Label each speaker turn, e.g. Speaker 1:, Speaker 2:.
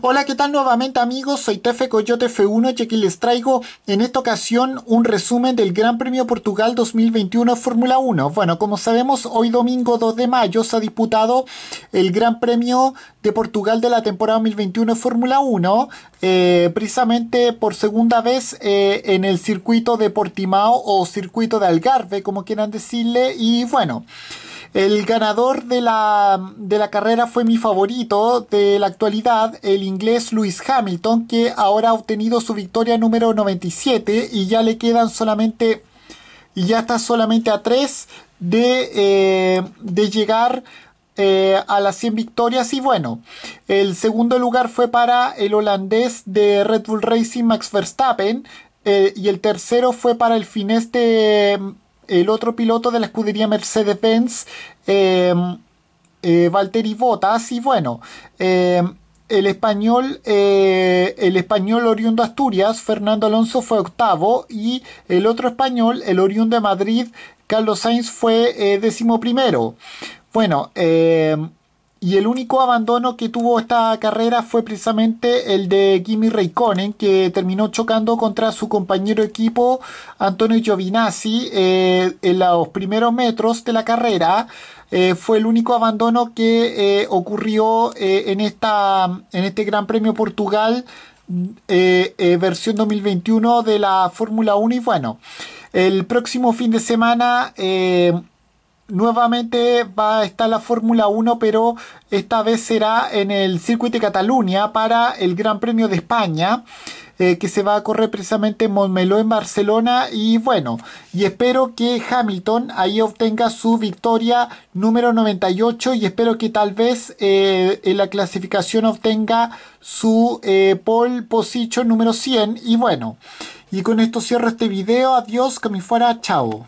Speaker 1: Hola, ¿qué tal nuevamente amigos? Soy Tefe Coyote F1 y aquí les traigo en esta ocasión un resumen del Gran Premio Portugal 2021 Fórmula 1. Bueno, como sabemos, hoy domingo 2 de mayo se ha disputado el Gran Premio de Portugal de la temporada 2021 Fórmula 1, eh, precisamente por segunda vez eh, en el circuito de Portimao o circuito de Algarve, como quieran decirle, y bueno... El ganador de la, carrera fue mi favorito de la actualidad, el inglés Lewis Hamilton, que ahora ha obtenido su victoria número 97 y ya le quedan solamente, y ya está solamente a 3 eh, de, llegar eh, a las 100 victorias y bueno, el segundo lugar fue para el holandés de Red Bull Racing Max Verstappen eh, y el tercero fue para el finés de el otro piloto de la escudería Mercedes-Benz, em, eh, Valtteri Bottas, y bueno, em, el español, eh, el español oriundo Asturias, Fernando Alonso, fue octavo, y el otro español, el oriundo de Madrid, Carlos Sainz, fue eh, décimo primero. Bueno, em, y el único abandono que tuvo esta carrera fue precisamente el de Kimi Raikkonen, que terminó chocando contra su compañero equipo Antonio Giovinazzi eh, en los primeros metros de la carrera. Eh, fue el único abandono que eh, ocurrió en, esta, en este Gran Premio Portugal versión 2021 de la Fórmula 1. Y bueno, el próximo fin de semana Nuevamente va a estar la Fórmula 1, pero esta vez será en el circuito de Cataluña para el Gran Premio de España. Eh, que se va a correr precisamente en Montmeló en Barcelona y bueno, y espero que Hamilton ahí obtenga su victoria número 98 y espero que tal vez eh, en la clasificación obtenga su eh, pole position número 100 y bueno, y con esto cierro este video, adiós, que me fuera, chao.